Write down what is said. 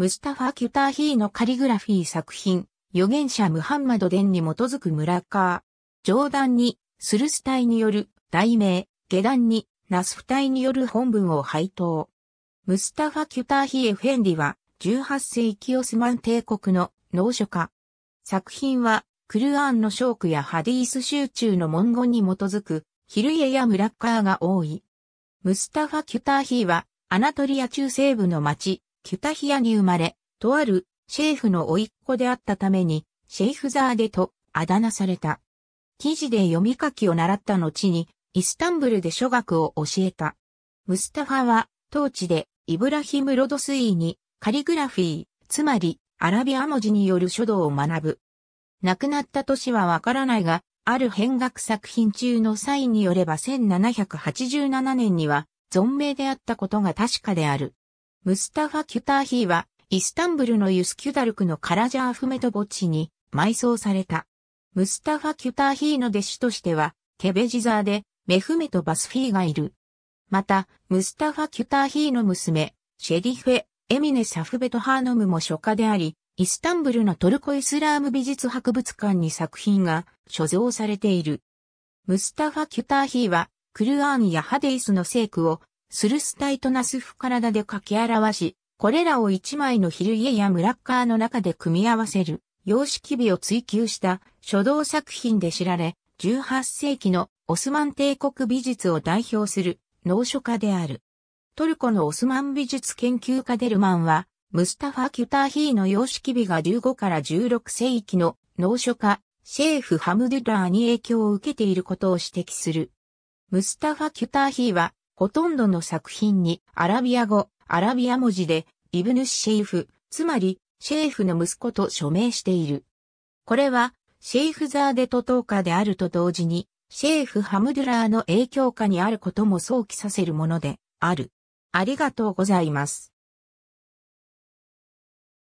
ムスタファ・キュターヒーのカリグラフィー作品、預言者ムハンマド伝に基づく村カー。上段に、スルス隊による題名、下段に、ナスフ隊による本文を配当。ムスタファ・キュターヒー・エフェンディは、18世紀オスマン帝国の農書家。作品は、クルアーンのショークやハディース集中の文言に基づく、ヒルエやムラッカーが多い。ムスタファ・キュターヒーは、アナトリア中西部の町、キュタヒアに生まれ、とあるシェイフの甥っ子であったために、シェイフザーデとあだ名された。記事で読み書きを習った後に、イスタンブルで書学を教えた。ムスタファは、当地でイブラヒム・ロドスイーにカリグラフィー、つまりアラビア文字による書道を学ぶ。亡くなった年はわからないが、ある変学作品中のサインによれば1787年には、存命であったことが確かである。ムスタファ・キュターヒーは、イスタンブルのユスキュダルクのカラジャーフメト墓地に埋葬された。ムスタファ・キュターヒーの弟子としては、ケベジザーで、メフメト・バスフィーがいる。また、ムスタファ・キュターヒーの娘、シェディフェ、エミネ・サフベト・ハーノムも書家であり、イスタンブルのトルコ・イスラーム美術博物館に作品が所蔵されている。ムスタファ・キュターヒーは、クルアーンやハデイスの聖句をスルスタイとナスフ体で書き表し、これらを一枚のヒル家やムラッカーの中で組み合わせる、様式美を追求した書道作品で知られ、18世紀のオスマン帝国美術を代表する農書家である。トルコのオスマン美術研究家デルマンは、ムスタファ・キュターヒーの様式美が15から16世紀の農書家、シェーフ・ハムドゥラーに影響を受けていることを指摘する。ムスタファ・キュターヒーはほとんどの作品にアラビア語、アラビア文字で、イブヌシェイフ、つまり、シェイフの息子と署名している。これは、シェイフザーデトトーカであると同時に、シェイフ・ハムドゥラーの影響下にあることも想起させるもので、ある。ありがとうございます。